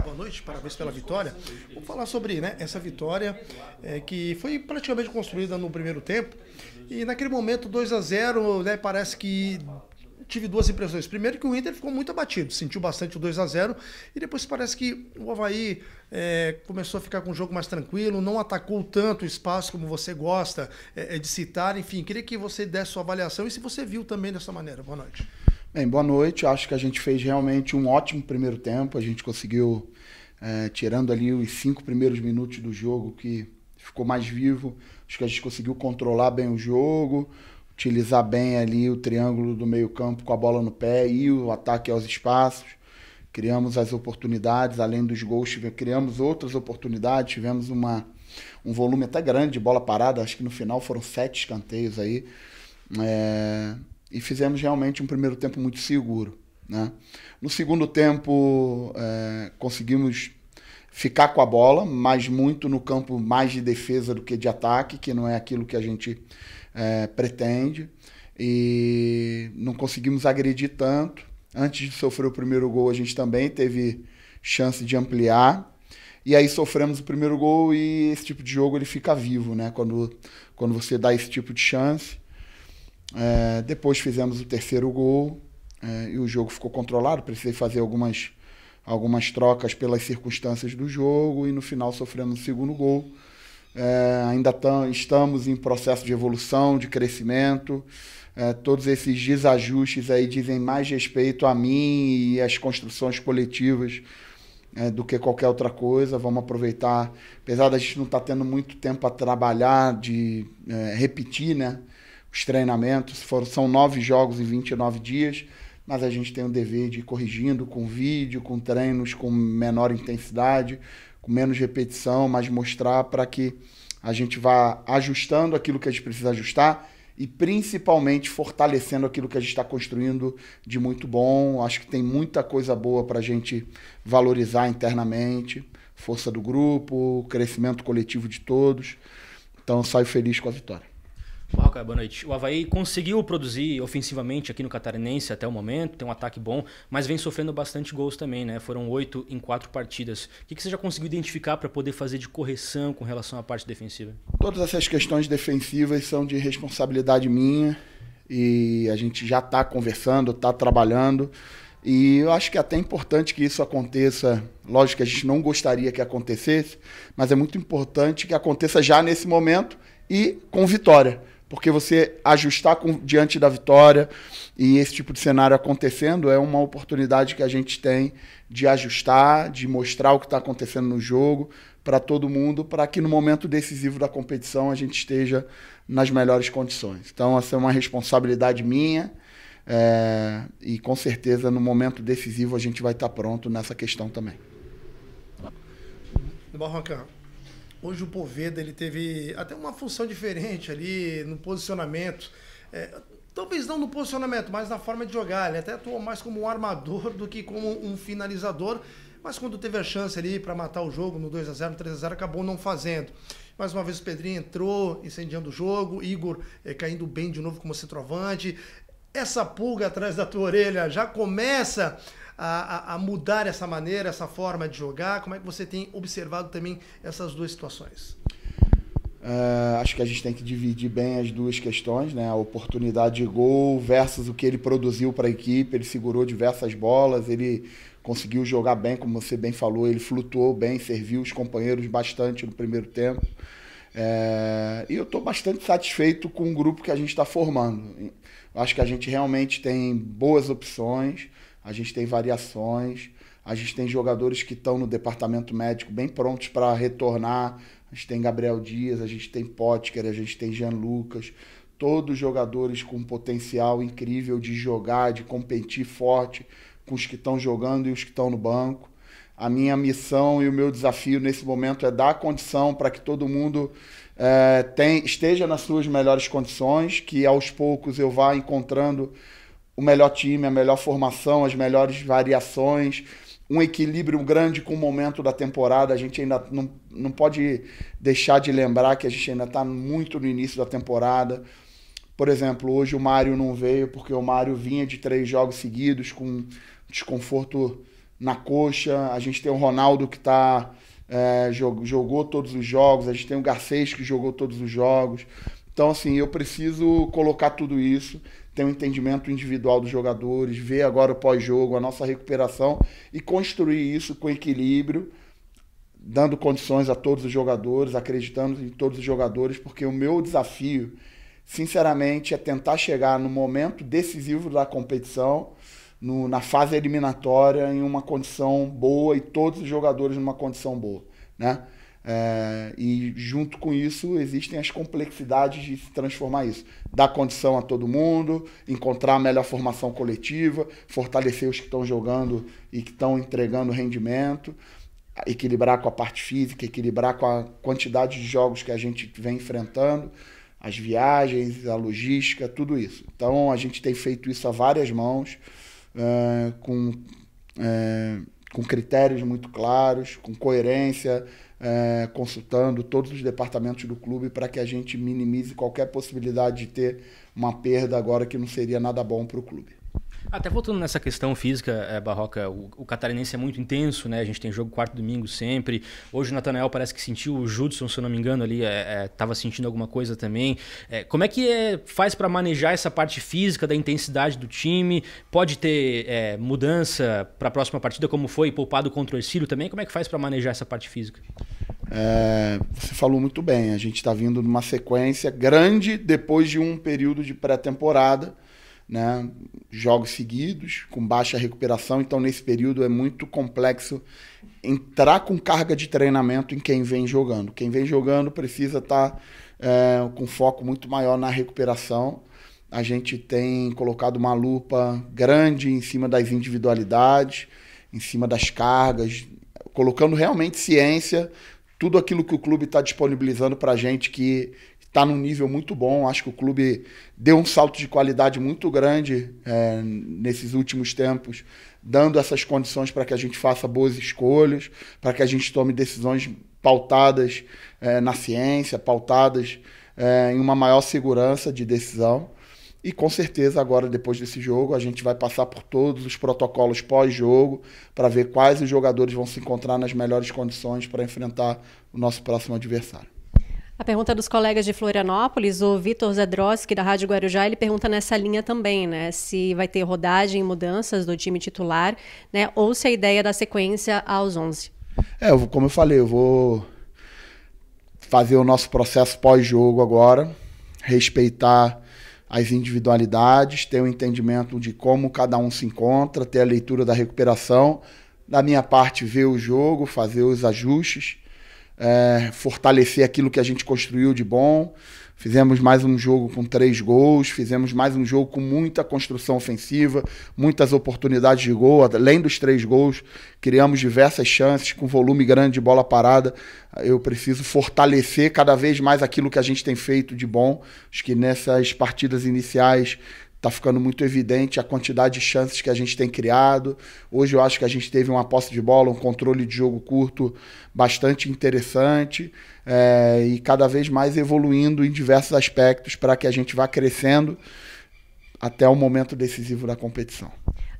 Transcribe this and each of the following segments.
boa noite, parabéns pela vitória. Vou falar sobre né, essa vitória é, que foi praticamente construída no primeiro tempo. E naquele momento, 2 a 0 né, parece que tive duas impressões. Primeiro que o Inter ficou muito abatido, sentiu bastante o 2 a 0 e depois parece que o Havaí é, começou a ficar com o jogo mais tranquilo, não atacou tanto o espaço como você gosta é, é de citar. Enfim, queria que você desse sua avaliação e se você viu também dessa maneira. Boa noite. Bem, boa noite. Acho que a gente fez realmente um ótimo primeiro tempo. A gente conseguiu, é, tirando ali os cinco primeiros minutos do jogo que ficou mais vivo, acho que a gente conseguiu controlar bem o jogo, utilizar bem ali o triângulo do meio-campo com a bola no pé e o ataque aos espaços. Criamos as oportunidades, além dos gols, criamos outras oportunidades. Tivemos uma, um volume até grande de bola parada, acho que no final foram sete escanteios aí. É e fizemos realmente um primeiro tempo muito seguro. Né? No segundo tempo, é, conseguimos ficar com a bola, mas muito no campo mais de defesa do que de ataque, que não é aquilo que a gente é, pretende. E não conseguimos agredir tanto. Antes de sofrer o primeiro gol, a gente também teve chance de ampliar. E aí sofremos o primeiro gol e esse tipo de jogo ele fica vivo, né? Quando, quando você dá esse tipo de chance. É, depois fizemos o terceiro gol é, e o jogo ficou controlado. Precisei fazer algumas, algumas trocas pelas circunstâncias do jogo e no final sofremos o segundo gol. É, ainda tam, estamos em processo de evolução, de crescimento. É, todos esses desajustes aí dizem mais respeito a mim e às construções coletivas é, do que qualquer outra coisa. Vamos aproveitar, apesar da gente não estar tá tendo muito tempo a trabalhar, de é, repetir, né? os treinamentos. Foram, são nove jogos em 29 dias, mas a gente tem o dever de ir corrigindo com vídeo, com treinos com menor intensidade, com menos repetição, mas mostrar para que a gente vá ajustando aquilo que a gente precisa ajustar e principalmente fortalecendo aquilo que a gente está construindo de muito bom. Acho que tem muita coisa boa para a gente valorizar internamente, força do grupo, crescimento coletivo de todos. Então, saio feliz com a vitória boa noite. O Havaí conseguiu produzir ofensivamente aqui no Catarinense até o momento, tem um ataque bom, mas vem sofrendo bastante gols também, né? Foram oito em quatro partidas. O que, que você já conseguiu identificar para poder fazer de correção com relação à parte defensiva? Todas essas questões defensivas são de responsabilidade minha e a gente já está conversando, está trabalhando. E eu acho que é até importante que isso aconteça. Lógico que a gente não gostaria que acontecesse, mas é muito importante que aconteça já nesse momento e com vitória porque você ajustar com, diante da vitória e esse tipo de cenário acontecendo é uma oportunidade que a gente tem de ajustar, de mostrar o que está acontecendo no jogo para todo mundo, para que no momento decisivo da competição a gente esteja nas melhores condições. Então, essa é uma responsabilidade minha. É, e com certeza no momento decisivo a gente vai estar tá pronto nessa questão também. Barroca, Hoje o Poveda ele teve até uma função diferente ali no posicionamento. É, talvez não no posicionamento, mas na forma de jogar. Ele até atuou mais como um armador do que como um finalizador. Mas quando teve a chance ali para matar o jogo no 2 a 0 3 a 0 acabou não fazendo. Mais uma vez o Pedrinho entrou, incendiando o jogo. Igor é, caindo bem de novo como centroavante. Essa pulga atrás da tua orelha já começa a, a, mudar essa maneira, essa forma de jogar? Como é que você tem observado também essas duas situações? É, acho que a gente tem que dividir bem as duas questões, né? A oportunidade de gol versus o que ele produziu para a equipe. Ele segurou diversas bolas, ele conseguiu jogar bem, como você bem falou, ele flutuou bem, serviu os companheiros bastante no primeiro tempo. É, e eu estou bastante satisfeito com o grupo que a gente está formando. Acho que a gente realmente tem boas opções a gente tem variações, a gente tem jogadores que estão no departamento médico bem prontos para retornar. A gente tem Gabriel Dias, a gente tem Potker, a gente tem Jean Lucas, todos jogadores com potencial incrível de jogar, de competir forte com os que estão jogando e os que estão no banco. A minha missão e o meu desafio nesse momento é dar condição para que todo mundo é, tem, esteja nas suas melhores condições, que aos poucos eu vá encontrando o melhor time, a melhor formação, as melhores variações, um equilíbrio grande com o momento da temporada. A gente ainda não, não pode deixar de lembrar que a gente ainda está muito no início da temporada. Por exemplo, hoje o Mário não veio porque o Mário vinha de três jogos seguidos com desconforto na coxa. A gente tem o Ronaldo que tá, é, eh, jogou, jogou todos os jogos. A gente tem o Garcês que jogou todos os jogos. Então, assim, eu preciso colocar tudo isso, ter um entendimento individual dos jogadores, ver agora o pós-jogo, a nossa recuperação e construir isso com equilíbrio, dando condições a todos os jogadores, acreditando em todos os jogadores, porque o meu desafio, sinceramente, é tentar chegar no momento decisivo da competição, no, na fase eliminatória, em uma condição boa e todos os jogadores numa condição boa, né? É, e junto com isso existem as complexidades de se transformar isso. Dar condição a todo mundo, encontrar a melhor formação coletiva, fortalecer os que estão jogando e que estão entregando rendimento, equilibrar com a parte física, equilibrar com a quantidade de jogos que a gente vem enfrentando, as viagens, a logística, tudo isso. Então a gente tem feito isso a várias mãos, é, com, é, com critérios muito claros, com coerência é, consultando todos os departamentos do clube para que a gente minimize qualquer possibilidade de ter uma perda agora que não seria nada bom para o clube. Até voltando nessa questão física é, barroca, o, o, catarinense é muito intenso, né? A gente tem jogo quarto domingo sempre. Hoje o Natanael parece que sentiu o Judson, se eu não me engano, ali estava eh, eh, é, é, sentindo alguma coisa também. como é que faz para manejar essa parte física da intensidade do time? Pode ter mudança para a próxima partida, como foi poupado contra o Ercílio também? Como é que faz para manejar essa parte física? É, você falou muito bem. A gente está vindo numa sequência grande depois de um período de pré-temporada né, jogos seguidos, com baixa recuperação. Então, nesse período, é muito complexo entrar com carga de treinamento em quem vem jogando. Quem vem jogando precisa estar tá, é, com foco muito maior na recuperação. A gente tem colocado uma lupa grande em cima das individualidades, em cima das cargas, colocando realmente ciência, tudo aquilo que o clube está disponibilizando para a gente que, está num nível muito bom. Acho que o clube deu um salto de qualidade muito grande é, nesses últimos tempos, dando essas condições para que a gente faça boas escolhas, para que a gente tome decisões pautadas é, na ciência, pautadas é, em uma maior segurança de decisão. E com certeza, agora, depois desse jogo, a gente vai passar por todos os protocolos pós-jogo para ver quais os jogadores vão se encontrar nas melhores condições para enfrentar o nosso próximo adversário. A pergunta dos colegas de Florianópolis, o Vitor Zedroski, da Rádio Guarujá, ele pergunta nessa linha também, né? Se vai ter rodagem e mudanças do time titular, né? Ou se a ideia é da sequência aos 11. É, como eu falei, eu vou fazer o nosso processo pós-jogo agora, respeitar as individualidades, ter o um entendimento de como cada um se encontra, ter a leitura da recuperação, da minha parte ver o jogo, fazer os ajustes é, fortalecer aquilo que a gente construiu de bom. Fizemos mais um jogo com três gols, fizemos mais um jogo com muita construção ofensiva, muitas oportunidades de gol, além dos três gols, criamos diversas chances com volume grande de bola parada. Eu preciso fortalecer cada vez mais aquilo que a gente tem feito de bom. Acho que nessas partidas iniciais Tá ficando muito evidente a quantidade de chances que a gente tem criado. Hoje eu acho que a gente teve uma posse de bola, um controle de jogo curto bastante interessante é, e cada vez mais evoluindo em diversos aspectos para que a gente vá crescendo até o momento decisivo da competição.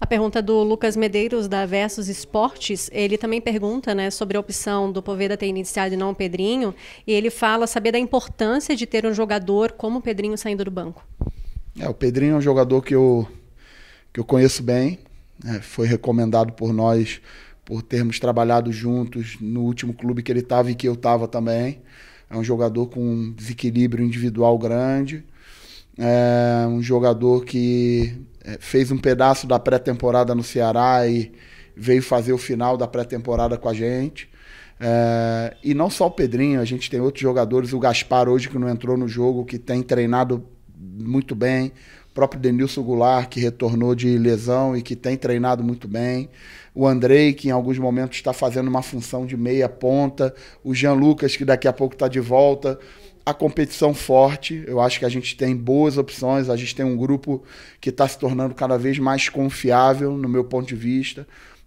A pergunta do Lucas Medeiros, da Versus Esportes, ele também pergunta né, sobre a opção do Poveda ter iniciado e não o Pedrinho, e ele fala saber da importância de ter um jogador como o Pedrinho saindo do banco. É, o Pedrinho é um jogador que eu, que eu conheço bem, é, foi recomendado por nós por termos trabalhado juntos no último clube que ele estava e que eu estava também. É um jogador com um desequilíbrio individual grande, é um jogador que é, fez um pedaço da pré-temporada no Ceará e veio fazer o final da pré-temporada com a gente. É, e não só o Pedrinho, a gente tem outros jogadores, o Gaspar hoje que não entrou no jogo, que tem treinado muito bem. O próprio Denilson Goulart, que retornou de lesão e que tem treinado muito bem. O Andrei, que em alguns momentos está fazendo uma função de meia ponta. O Jean Lucas, que daqui a pouco está de volta. A competição forte, eu acho que a gente tem boas opções, a gente tem um grupo que está se tornando cada vez mais confiável, no meu ponto de vista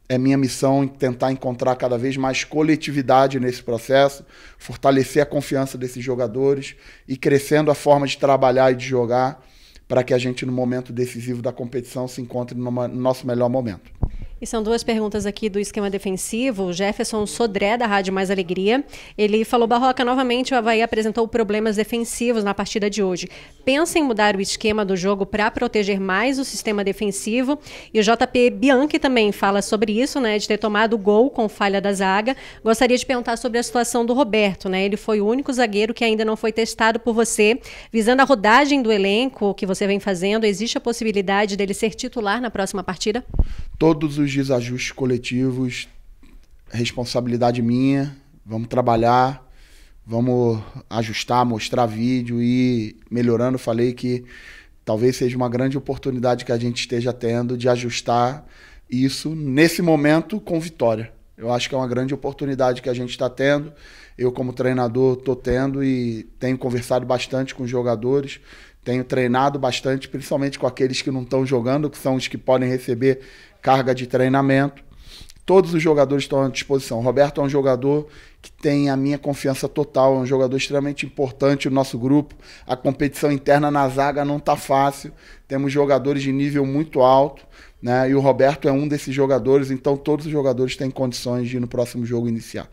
é minha missão tentar encontrar cada vez mais coletividade nesse processo, fortalecer a confiança desses jogadores e crescendo a forma de trabalhar e de jogar para que a gente, no momento decisivo da competição, se encontre no nosso melhor momento. E são duas perguntas aqui do esquema defensivo. O Jefferson Sodré, da Rádio Mais Alegria, ele falou: Barroca, novamente o Havaí apresentou problemas defensivos na partida de hoje. Pensa em mudar o esquema do jogo para proteger mais o sistema defensivo. E o JP Bianchi também fala sobre isso, né? De ter tomado gol com falha da zaga. Gostaria de perguntar sobre a situação do Roberto, né? Ele foi o único zagueiro que ainda não foi testado por você. Visando a rodagem do elenco que você vem fazendo, existe a possibilidade dele ser titular na próxima partida? Todos os muitos desajustes coletivos, responsabilidade minha, vamos trabalhar, vamos ajustar, mostrar vídeo e melhorando. Falei que talvez seja uma grande oportunidade que a gente esteja tendo de ajustar isso nesse momento com vitória. Eu acho que é uma grande oportunidade que a gente está tendo. Eu, como treinador, estou tendo e tenho conversado bastante com os jogadores, tenho treinado bastante, principalmente com aqueles que não estão jogando, que são os que podem receber carga de treinamento. Todos os jogadores estão à disposição. Roberto é um jogador que tem a minha confiança total, é um jogador extremamente importante no nosso grupo. A competição interna na zaga não está fácil. Temos jogadores de nível muito alto, né? E o Roberto é um desses jogadores, então todos os jogadores têm condições de no próximo jogo iniciar.